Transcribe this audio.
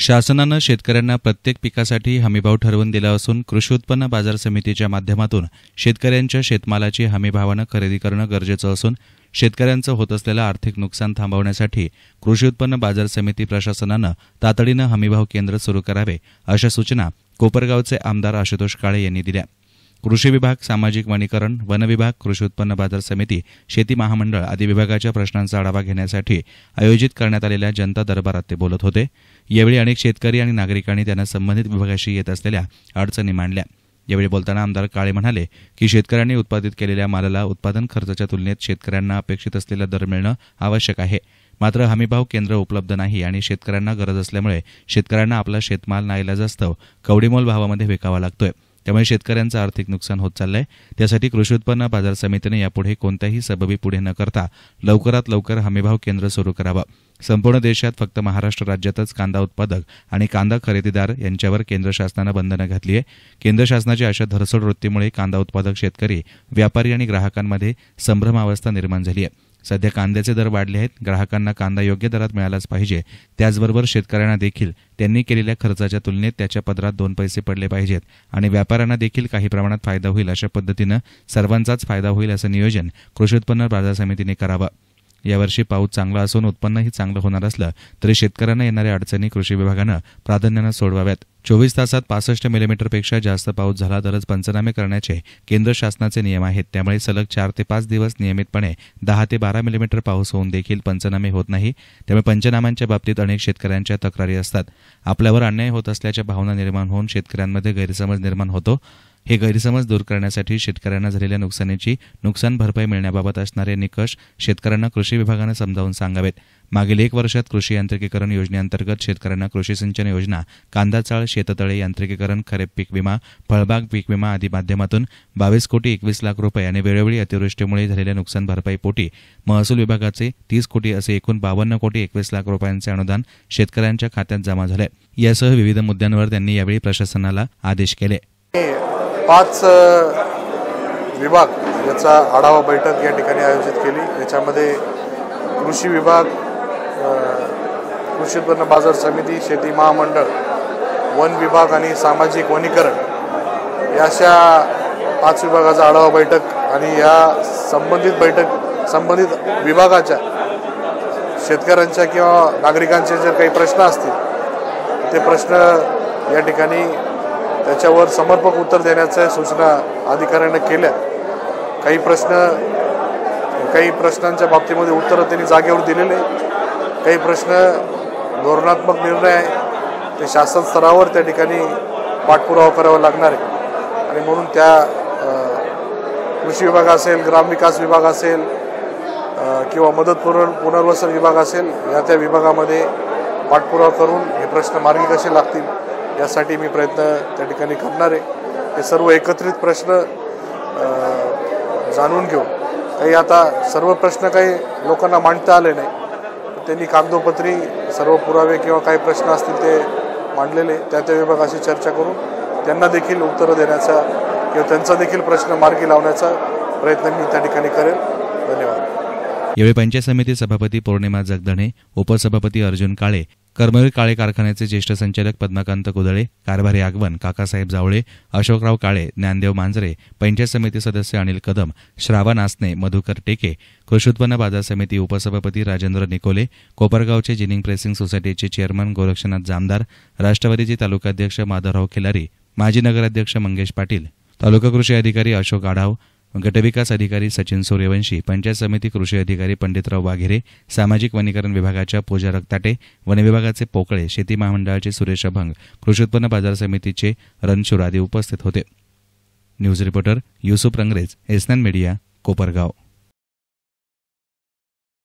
शासनानं शेतकऱ्यांना प्रत्येक पिकासाठी हमीभाव ठरवून दिला असून कृषी उत्पन्न बाजार समितीच्या माध्यमातून शेतकऱ्यांच्या शेतमालाची हमीभावानं खरेदी करणं गरजेचं असून शेतकऱ्यांचं होत असलेलं आर्थिक नुकसान थांबवण्यासाठी कृषी उत्पन्न बाजार समिती प्रशासनानं तातडीनं हमीभाव केंद्र सुरू करावे अशा सूचना कोपरगावचे आमदार आशुतोष काळे यांनी दिल्या कृषी विभाग सामाजिक वनीकरण वन विभाग कृषी उत्पन्न बाजार समिती शेती महामंडळ आदी विभागाच्या प्रश्नांचा आढावा घेण्यासाठी आयोजित करण्यात आलेल्या जनता दरबारात ते बोलत होते यावेळी अनेक शेतकरी आणि नागरिकांनी त्यांना संबंधित विभागाशी येत असलेल्या अडचणी मांडल्या यावेळी बोलताना आमदार काळे म्हणाले की शेतकऱ्यांनी उत्पादित केलेल्या मालाला उत्पादन खर्चाच्या तुलनेत शेतकऱ्यांना अपेक्षित असलेला दर मिळणं आवश्यक आहे मात्र हमीभाव केंद्र उपलब्ध नाही आणि शेतकऱ्यांना गरज असल्यामुळे शेतकऱ्यांना आपला शेतमाल नाईलाजास्तव कवडीमोल भावामध्ये विकावा लागतोय त्यामुळे शेतकऱ्यांचं आर्थिक नुकसान होत चाललंय त्यासाठी कृषी उत्पन्न बाजार समितीने यापुढे कोणत्याही सबबी पुढे न करता लवकरात लवकर हमीभाव केंद्र सुरू करावं संपूर्ण देशात फक्त महाराष्ट्र राज्यातच कांदा उत्पादक आणि कांदा खरेदीदार यांच्यावर केंद्र शासनानं बंधनं घातली आहे केंद्र शासनाच्या अशा धरसड वृत्तीमुळे कांदा उत्पादक शेतकरी व्यापारी आणि ग्राहकांमध्ये संभ्रमावस्था निर्माण झाली आहे सध्या कांद्याचे दर वाढले आहेत ग्राहकांना कांदा योग्य दरात मिळालाच पाहिजे त्याचबरोबर शेतकऱ्यांना देखील त्यांनी केलेल्या खर्चाच्या तुलनेत त्याच्या पदरात दोन पैसे पडले पाहिजेत आणि व्यापाऱ्यांना देखील काही प्रमाणात फायदा होईल अशा पद्धतीनं सर्वांचाच फायदा होईल असं नियोजन कृषी उत्पन्न बाजार समितीने करावं यावर्षी पाऊस चांगला असून उत्पन्नही चांगलं होणार असलं तरी शेतकऱ्यांना येणाऱ्या अडचणी कृषी विभागानं प्राधान्यानं सोडवाव्यात चोवीस तासात पासष्ट मिलीमीटरपेक्षा जास्त पाऊस झाला तरच पंचनामे करण्याचे केंद्र शासनाचे नियम आहेत त्यामुळे सलग चार ते पाच दिवस नियमितपणे दहा ते बारा मिलीमीटर पाऊस होऊन देखील पंचनामे होत नाही त्यामुळे पंचनाम्यांच्या बाबतीत अनेक शेतकऱ्यांच्या तक्रारी असतात आपल्यावर अन्याय होत असल्याच्या भावना निर्माण होऊन शेतकऱ्यांमध्ये गैरसमज निर्माण होतो हे गैरसमज दूर करण्यासाठी शेतकऱ्यांना झालेल्या नुकसानीची नुकसान भरपाई मिळण्याबाबत असणारे निकष शेतकऱ्यांना कृषी विभागानं समजावून सांगावेत मागील एक वर्षात कृषी यांत्रिकीकरण योजनेअंतर्गत शेतकऱ्यांना कृषी सिंचन योजना कांदा चाळ शेततळे यांत्रिकीकरण खरीप पीक विमा फळबाग पीक विमा आदी माध्यमातून बावीस कोटी एकवीस लाख रुपये आणि वेळोवेळी अतिवृष्टीमुळे झालेल्या नुकसान भरपाईपोटी महसूल विभागाचे तीस कोटी असे एकूण बावन्न कोटी एकवीस लाख रुपयांचे अनुदान शेतकऱ्यांच्या खात्यात जमा झाले यासह विविध मुद्द्यांवर त्यांनी यावेळी प्रशासनाला आदेश केले पाच विभाग याचा आढावा बैठक या ठिकाणी आयोजित केली याच्यामध्ये कृषी विभाग कृषी उत्पन्न बाजार समिती शेती महामंडळ वन विभाग आणि सामाजिक वनीकरण या अशा पाच विभागाचा आढावा बैठक आणि या संबंधित बैठक संबंधित विभागाच्या शेतकऱ्यांच्या किंवा नागरिकांचे जर काही प्रश्न असतील ते प्रश्न या ठिकाणी त्याच्यावर समर्पक उत्तर देण्याच्या सूचना अधिकाऱ्यांना केल्या काही प्रश्न काही प्रश्नांच्या बाबतीमध्ये उत्तरं त्यांनी जागेवर दिलेले काही प्रश्न धोरणात्मक निर्णय आहे ते शासन स्तरावर त्या ठिकाणी पाठपुरावा करावा लागणार आहे आणि म्हणून त्या कृषी विभाग असेल ग्रामविकास विभाग असेल किंवा मदत पुनर्वसन विभाग असेल या त्या विभागामध्ये पाठपुरावा करून हे प्रश्न मार्गी कसे लागतील यासाठी मी प्रयत्न त्या ठिकाणी करणार आहे हे सर्व एकत्रित प्रश्न जाणून घेऊ काही आता सर्व प्रश्न काही लोकांना मांडता आले नाही त्यांनी कागदोपत्री सर्व पुरावे किंवा काही प्रश्न असतील ते मांडलेले त्या त्या विभागाशी चर्चा करून त्यांना देखील उत्तरं देण्याचा किंवा त्यांचा देखील प्रश्न मार्गी लावण्याचा प्रयत्न मी त्या ठिकाणी करेल धन्यवाद यावेळी पंचायत समिती सभापती पौर्णिमा जगदणे उपसभापती अर्जुन काळे कर्मवीर काळे कारखान्याचे ज्येष्ठ संचालक पद्मकांत कुदळे कारभारी आगवन काकासाहेब जावळे अशोकराव काळे ज्ञानदेव मांजरे पंचायत समिती सदस्य अनिल कदम श्रावण आसने मधुकर टेके कृषी उत्पन्न बाजार समिती उपसभापती राजेंद्र निकोले कोपरगावचे जिनिंग प्रेसिंग सोसायटीचे चेअरमन गोरक्षनाथ जामदार राष्ट्रवादीचे तालुकाध्यक्ष माधवराव खिलारी माजी नगराध्यक्ष मंगेश पाटील तालुका कृषी अधिकारी अशोक आढाव गटविकास अधिकारी सचिन सूर्यवंशी पंचायत समिती कृषी अधिकारी पंडितराव वाघेरे सामाजिक वनीकरण विभागाच्या पूजा रक्ताटे वनविभागाचे पोकळे शेती महामंडळाचे सुरेश अभंग कृषी उत्पन्न बाजार समितीचे रणशूर आदी उपस्थित होते न्यूज रिपोर्टर युसुफ रंगरेज एसनन मीडिया कोपरगाव